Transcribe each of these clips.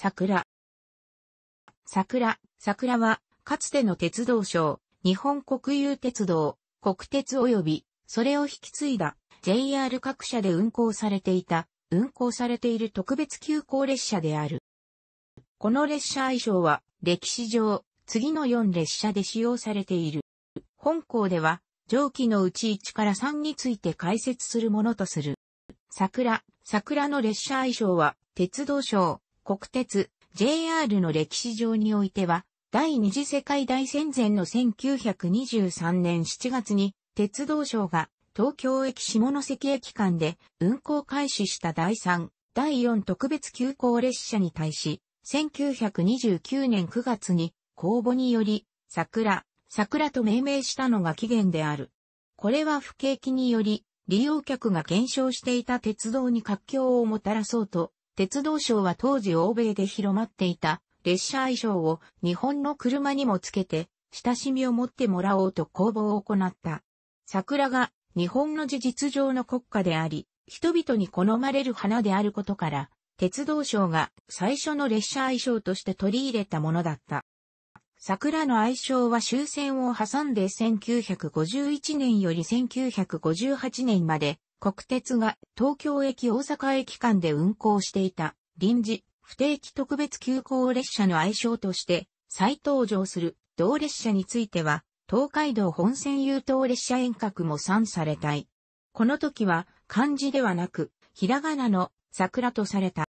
桜。桜、桜は、かつての鉄道省、日本国有鉄道、国鉄及び、それを引き継いだ、JR 各社で運行されていた、運行されている特別急行列車である。この列車愛称は、歴史上、次の4列車で使用されている。本校では、上記のうち1から3について解説するものとする。桜、桜の列車愛称は、鉄道省、国鉄、JR の歴史上においては、第二次世界大戦前の1923年7月に、鉄道省が東京駅下関駅間で運行開始した第3、第4特別急行列車に対し、1929年9月に公募により、桜、桜と命名したのが起源である。これは不景気により、利用客が減少していた鉄道に活況をもたらそうと、鉄道省は当時欧米で広まっていた列車愛称を日本の車にもつけて親しみを持ってもらおうと公募を行った。桜が日本の事実上の国家であり、人々に好まれる花であることから、鉄道省が最初の列車愛称として取り入れたものだった。桜の愛称は終戦を挟んで1951年より1958年まで国鉄が東京駅大阪駅間で運行していた臨時不定期特別急行列車の愛称として再登場する同列車については東海道本線優等列車遠隔も算されたい。この時は漢字ではなくひらがなの桜とされた。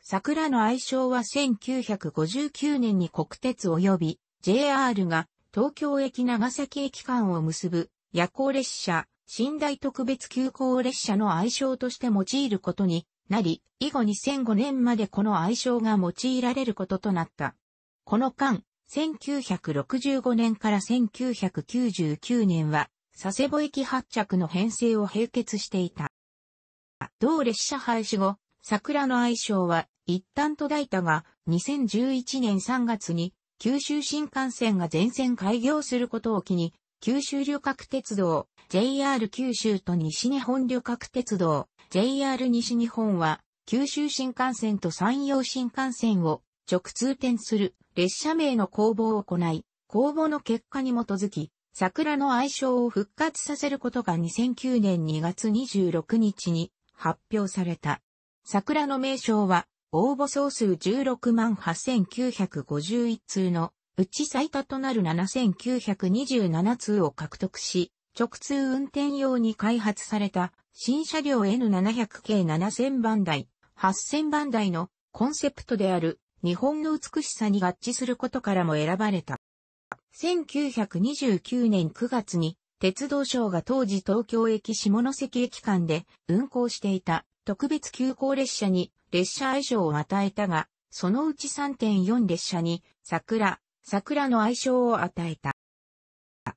桜の愛称は1959年に国鉄及び JR が東京駅長崎駅間を結ぶ夜行列車寝台特別急行列車の愛称として用いることになり、以後2005年までこの愛称が用いられることとなった。この間、1965年から1999年は、佐世保駅発着の編成を併結していた。同列車廃止後、桜の愛称は一旦途絶えたが、2011年3月に九州新幹線が全線開業することを機に、九州旅客鉄道、JR 九州と西日本旅客鉄道、JR 西日本は、九州新幹線と山陽新幹線を直通転する列車名の公募を行い、公募の結果に基づき、桜の愛称を復活させることが2009年2月26日に発表された。桜の名称は、応募総数16万8951通のうち最多となる7927通を獲得し、直通運転用に開発された新車両 N700 系7000番台、8000番台のコンセプトである日本の美しさに合致することからも選ばれた。1929年9月に鉄道省が当時東京駅下関駅間で運行していた特別急行列車に列車愛称を与えたが、そのうち3.4列車に桜、桜の愛称を与えた。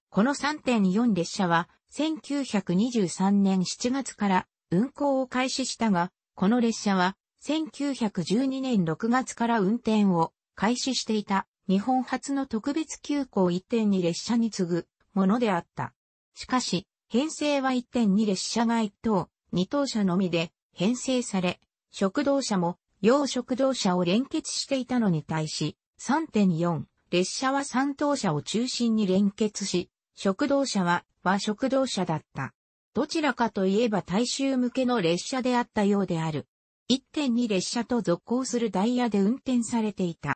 この3.4列車は1923年7月から運行を開始したが、この列車は1912年6月から運転を開始していた日本初の特別急行1.2列車に次ぐものであった。しかし、編成は1.2列車が1等、2等車のみで編成され、食堂車も、要食堂車を連結していたのに対し、3.4列車は三等車を中心に連結し、食堂車は和食堂車だった。どちらかといえば大衆向けの列車であったようである。1.2列車と続行するダイヤで運転されていた。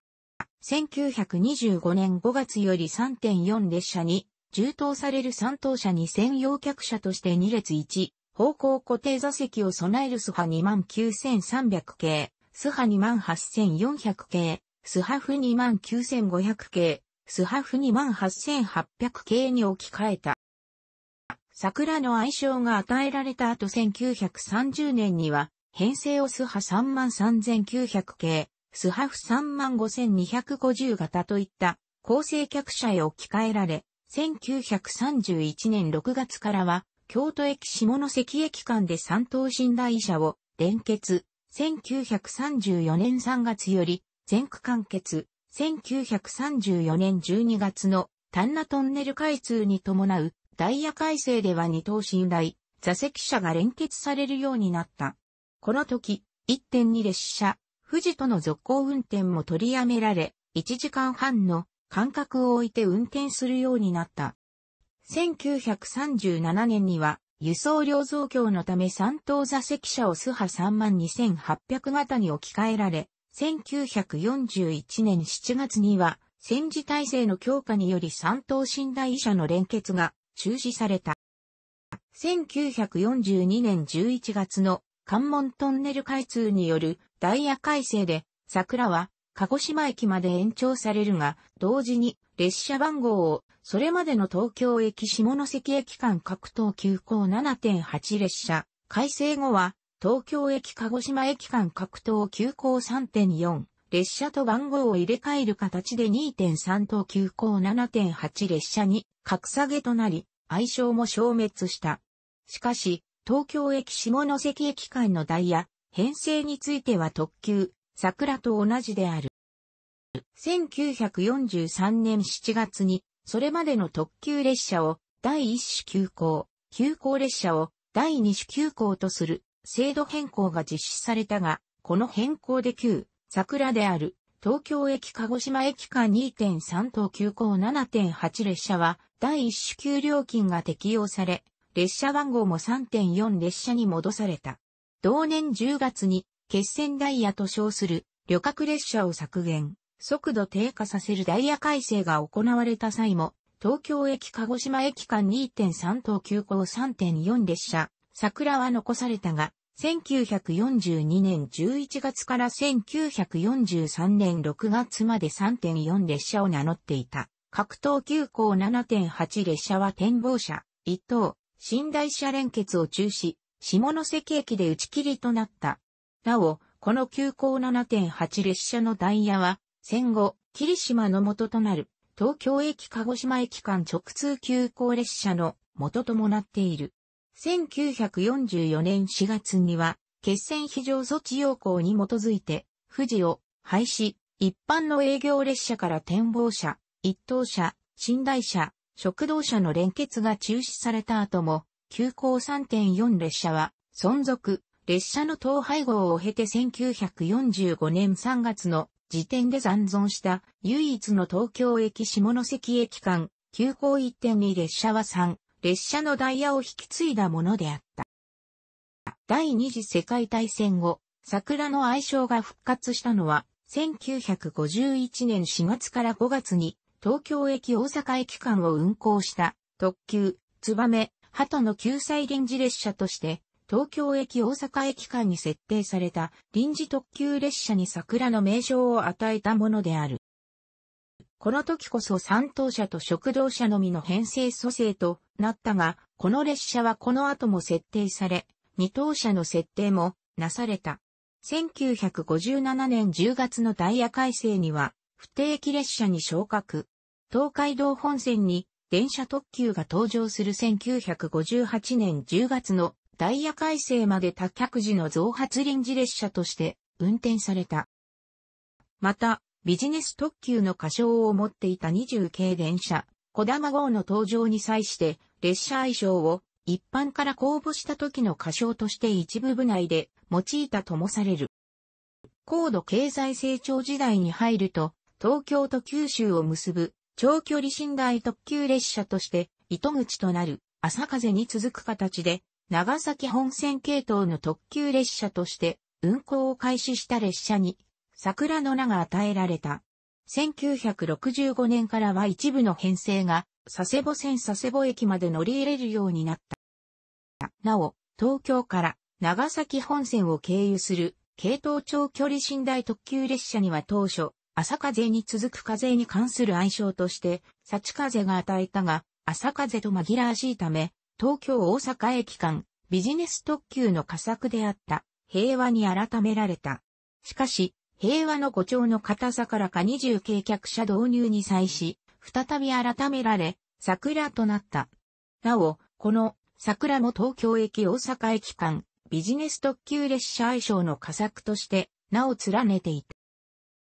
1925年5月より3.4列車に、充当される三等車に専用客車として2列1、方向固定座席を備えるスハ2万9300系、スハ2万8400系、スハフ29500系、スハフ28800系に置き換えた。桜の愛称が与えられた後1930年には、編成をスハ33900系、スハフ35250型といった構成客車へ置き換えられ、1931年6月からは、京都駅下関駅間で三等寝台車を連結、1934年3月より全区完結、1934年12月の丹那トンネル開通に伴うダイヤ改正では2等信頼、座席車が連結されるようになった。この時、1.2列車、富士との続行運転も取りやめられ、1時間半の間隔を置いて運転するようになった。1937年には、輸送量増強のため3等座席車をスハ32,800型に置き換えられ、1941年7月には戦時体制の強化により三等信頼医者の連結が中止された。1942年11月の関門トンネル開通によるダイヤ改正で桜は鹿児島駅まで延長されるが、同時に列車番号をそれまでの東京駅下関駅間各等急行7.8列車改正後は東京駅鹿児島駅間各等急行3.4、列車と番号を入れ替える形で2.3等急行7.8列車に格下げとなり、愛称も消滅した。しかし、東京駅下関駅間のダイヤ、編成については特急、桜と同じである。1943年7月に、それまでの特急列車を第1種急行、急行列車を第2種急行とする制度変更が実施されたが、この変更で旧、桜である、東京駅鹿児島駅間2.3等急行7.8列車は、第一種級料金が適用され、列車番号も3.4列車に戻された。同年10月に、決戦ダイヤと称する旅客列車を削減、速度低下させるダイヤ改正が行われた際も、東京駅鹿児島駅間2.3等急行3.4列車、桜は残されたが、1942年11月から1943年6月まで3.4列車を名乗っていた。格闘急行7.8列車は展望車、一等、寝台車連結を中止、下関駅で打ち切りとなった。なお、この急行7.8列車のダイヤは、戦後、霧島の元となる、東京駅鹿児島駅間直通急行列車の元ともなっている。1944年4月には、決戦非常措置要項に基づいて、富士を廃止、一般の営業列車から展望車、一等車、寝台車、食堂車の連結が中止された後も、急行3.4列車は存続、列車の統廃合を経て1945年3月の時点で残存した唯一の東京駅下関駅間、急行1.2列車は3、列車のダイヤを引き継いだものであった。第二次世界大戦後、桜の愛称が復活したのは、1951年4月から5月に、東京駅大阪駅間を運行した特急、つばめ、鳩の救済臨時列車として、東京駅大阪駅間に設定された臨時特急列車に桜の名称を与えたものである。この時こそ三等車と食堂車のみの編成組成となったが、この列車はこの後も設定され、二等車の設定もなされた。1957年10月のダイヤ改正には、不定期列車に昇格。東海道本線に電車特急が登場する1958年10月のダイヤ改正まで多客時の増発臨時列車として運転された。また、ビジネス特急の歌唱を持っていた20系電車、小玉号の登場に際して、列車愛称を一般から公募した時の歌唱として一部部内で用いたともされる。高度経済成長時代に入ると、東京と九州を結ぶ長距離寝台特急列車として糸口となる朝風に続く形で長崎本線系統の特急列車として運行を開始した列車に桜の名が与えられた。1965年からは一部の編成が、佐世保線佐世保駅まで乗り入れるようになった。なお、東京から長崎本線を経由する、京統長距離寝台特急列車には当初、朝風に続く風に関する愛称として、幸風が与えたが、朝風と紛らわしいため、東京大阪駅間、ビジネス特急の加作であった、平和に改められた。しかし、平和の誇張の硬さからか二重計客車導入に際し、再び改められ、桜となった。なお、この桜も東京駅大阪駅間、ビジネス特急列車愛称の仮作として、名を連ねてい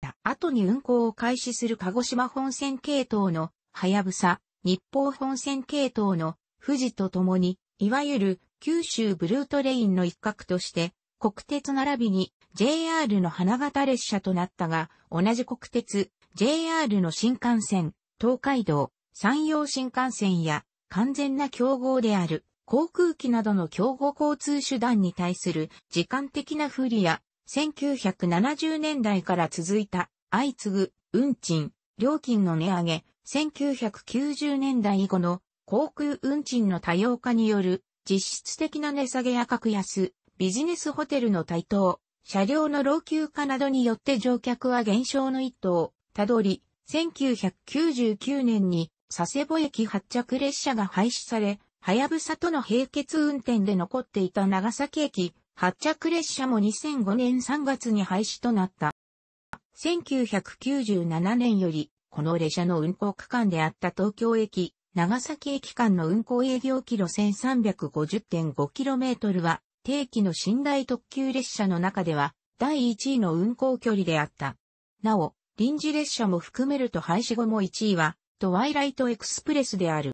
た。後に運行を開始する鹿児島本線系統の、はやぶさ、日報本線系統の、富士と共に、いわゆる九州ブルートレインの一角として、国鉄並びに JR の花形列車となったが、同じ国鉄、JR の新幹線、東海道、山陽新幹線や完全な競合である航空機などの競合交通手段に対する時間的な不利や1970年代から続いた相次ぐ運賃、料金の値上げ、1990年代以後の航空運賃の多様化による実質的な値下げや格安、ビジネスホテルの台頭、車両の老朽化などによって乗客は減少の一途をたどり、1999年に佐世保駅発着列車が廃止され、はやぶさとの並結運転で残っていた長崎駅発着列車も2005年3月に廃止となった。1997年より、この列車の運行区間であった東京駅、長崎駅間の運行営業キロ 1350.5km は、定期の寝台特急列車の中では、第1位の運行距離であった。なお、臨時列車も含めると廃止後も1位は、トワイライトエクスプレスである。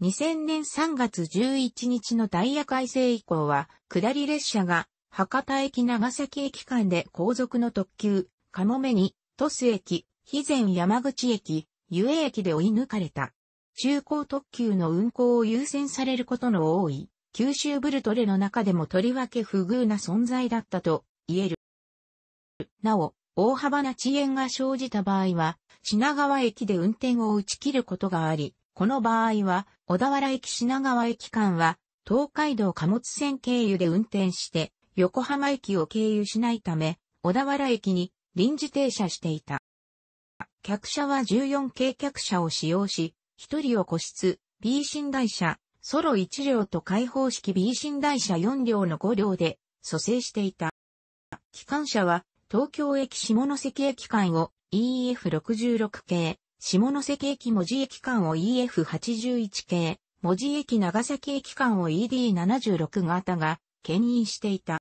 2000年3月11日のダイヤ改正以降は、下り列車が、博多駅長崎駅間で後続の特急、かもめに、鳥栖駅、肥前山口駅、湯江駅で追い抜かれた。中高特急の運行を優先されることの多い。九州ブルトレの中でもとりわけ不遇な存在だったと言える。なお、大幅な遅延が生じた場合は、品川駅で運転を打ち切ることがあり、この場合は、小田原駅品川駅間は、東海道貨物線経由で運転して、横浜駅を経由しないため、小田原駅に臨時停車していた。客車は14系客車を使用し、1人を個室、B 寝台車、ソロ1両と開放式 B 寝台車4両の5両で蘇生していた。機関車は東京駅下関駅間を EF66 系、下関駅文字駅間を EF81 系、文字駅長崎駅間を ED76 型が牽引していた。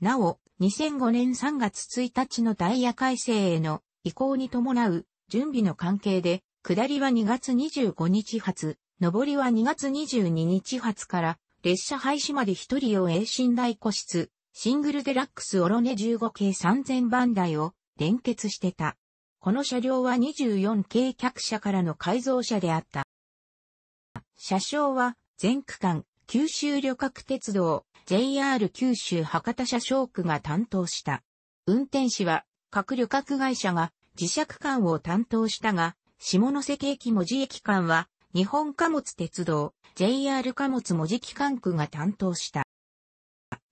なお、2005年3月1日のダイヤ改正への移行に伴う準備の関係で下りは2月25日発、上りは2月22日発から、列車廃止まで一人用衛寝台個室、シングルデラックスオロネ15系3000番台を連結してた。この車両は24系客車からの改造車であった。車掌は全区間、九州旅客鉄道、JR 九州博多車掌区が担当した。運転士は各旅客会社が自社区間を担当したが、下関駅文字駅間は、日本貨物鉄道、JR 貨物文字機関区が担当した。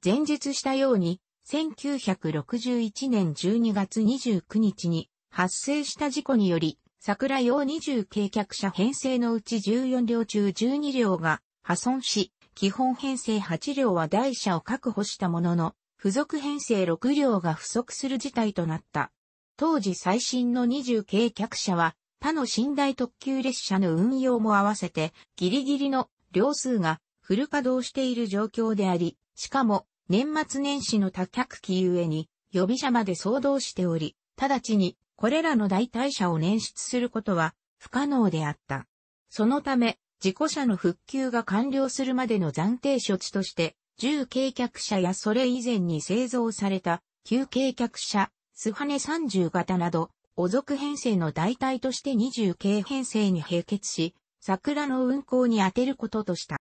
前述したように、1961年12月29日に発生した事故により、桜用20計客車編成のうち14両中12両が破損し、基本編成8両は台車を確保したものの、付属編成6両が不足する事態となった。当時最新の20軽客車は他の寝台特急列車の運用も合わせてギリギリの両数がフル稼働している状況であり、しかも年末年始の多客機ゆえに予備車まで騒動しており、直ちにこれらの代替車を捻出することは不可能であった。そのため、事故車の復旧が完了するまでの暫定処置として、重軽客車やそれ以前に製造された、旧軽客車、スハネ30型など、お族編成の代替として20系編成に併結し、桜の運行に当てることとした。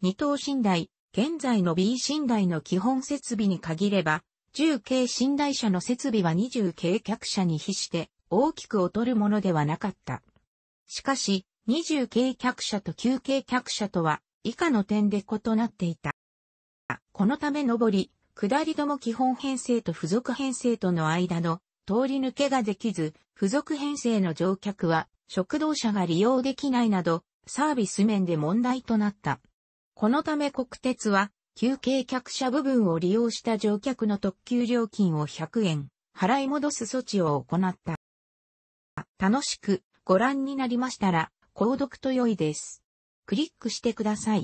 二等寝台、現在の B 寝台の基本設備に限れば、10系寝台車の設備は20系客車に比して大きく劣るものではなかった。しかし、20系客車と9系客車とは以下の点で異なっていた。このため上り、下りとも基本編成と付属編成との間の通り抜けができず、付属編成の乗客は、食堂車が利用できないなど、サービス面で問題となった。このため国鉄は、休憩客車部分を利用した乗客の特急料金を100円、払い戻す措置を行った。楽しくご覧になりましたら、購読と良いです。クリックしてください。